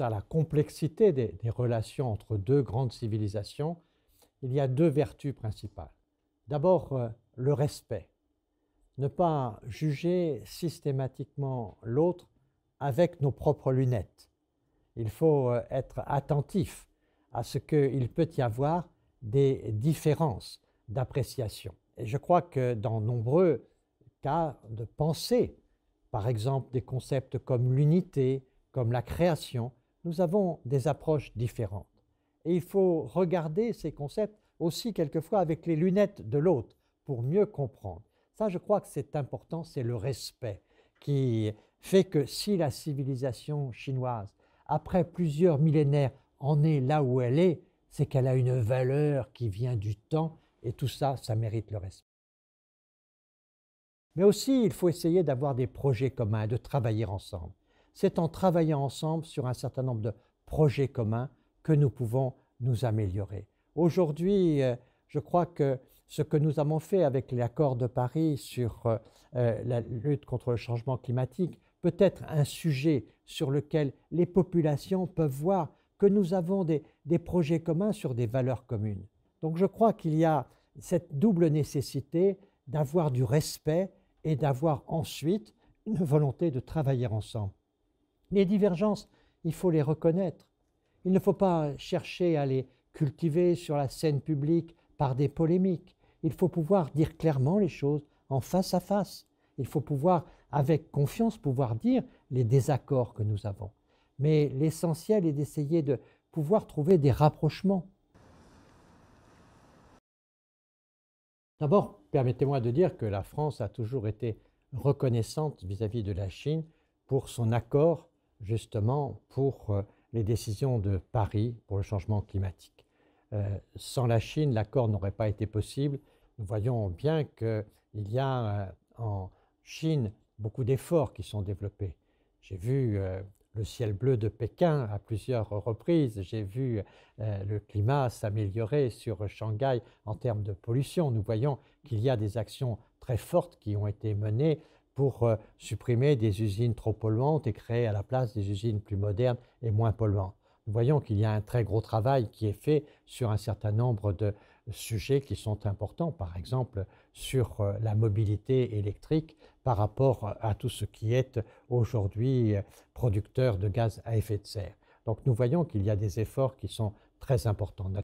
à la complexité des, relations entre deux grandes civilisations, il y a deux vertus principales. D'abord, euh, le respect. Ne pas juger systématiquement l'autre avec nos propres lunettes. Il faut euh, être attentif à ce qu'il peut y avoir des différences d'appréciation. Et je crois que dans nombreux cas de pensée, par exemple des concepts comme l'unité, comme la création, nous avons des approches différentes. Et il faut regarder ces concepts aussi quelquefois avec les lunettes de l'autre pour mieux comprendre. Ça, je crois que c'est important, c'est le respect qui fait que si la civilisation chinoise, après plusieurs millénaires, en est là où elle est, c'est qu'elle a une valeur qui vient du temps et tout ça, ça mérite le respect. Mais aussi, il faut essayer d'avoir des projets communs, de travailler ensemble c'est en travaillant ensemble sur un certain nombre de projets communs que nous pouvons nous améliorer. Aujourd'hui, euh, je crois que ce que nous avons fait avec l'accord de Paris sur euh, euh, la lutte contre le changement climatique peut être un sujet sur lequel les populations peuvent voir que nous avons des, des projets communs sur des valeurs communes. Donc je crois qu'il y a cette double nécessité d'avoir du respect et d'avoir ensuite une volonté de travailler ensemble. Les divergences, il faut les reconnaître. Il ne faut pas chercher à les cultiver sur la scène publique par des polémiques. Il faut pouvoir dire clairement les choses en face à face. Il faut pouvoir, avec confiance, pouvoir dire les désaccords que nous avons. Mais l'essentiel est d'essayer de pouvoir trouver des rapprochements. D'abord, permettez-moi de dire que la France a toujours été reconnaissante vis-à-vis de la Chine pour son accord justement pour euh, les décisions de Paris pour le changement climatique. Euh, sans la Chine, l'accord n'aurait pas été possible. Nous voyons bien qu'il y a euh, en Chine beaucoup d'efforts qui sont développés. J'ai vu le ciel bleu de Pékin à plusieurs reprises, j'ai vu le climat s'améliorer sur Shanghai en termes de pollution. Nous voyons qu'il y a des actions très fortes qui ont été menées pour euh, supprimer des usines trop polluantes et créer à la place des usines plus modernes et moins polluantes. Nous voyons qu'il y a un très gros travail qui est fait sur un certain nombre de sujets qui sont importants, par exemple sur euh, la mobilité électrique par rapport euh, à tout ce qui est aujourd'hui producteur de gaz à effet de serre. Donc nous voyons qu'il y a des efforts qui sont très importants.